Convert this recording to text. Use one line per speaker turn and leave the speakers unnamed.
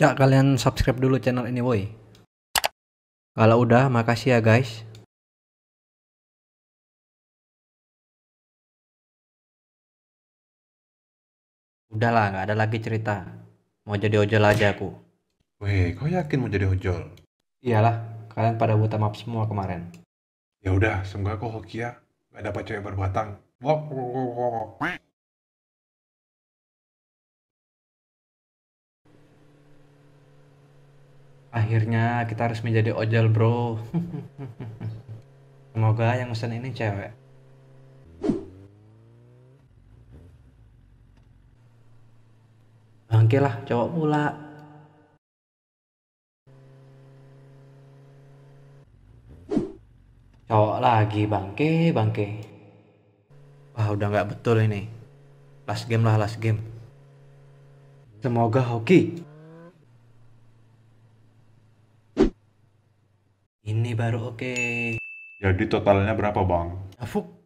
Cak, kalian subscribe dulu channel ini, boy.
Kalau udah, makasih ya, guys. Udahlah, nggak ada lagi cerita. Mau jadi ojol aja aku. Weh, kau yakin mau jadi ojol?
Iyalah, kalian pada buta map semua kemarin. Ya udah, semoga aku hoki ya.
Gak dapat cewek berbatang. Wok, Akhirnya
kita harus menjadi ojol bro. Semoga yang pesan ini cewek.
Bangke lah cowok pula.
Cowok lagi bangke bangke. Wah udah nggak betul ini. Last game lah last game. Semoga hoki.
Ini baru oke. Okay. Jadi totalnya berapa bang? Afuk,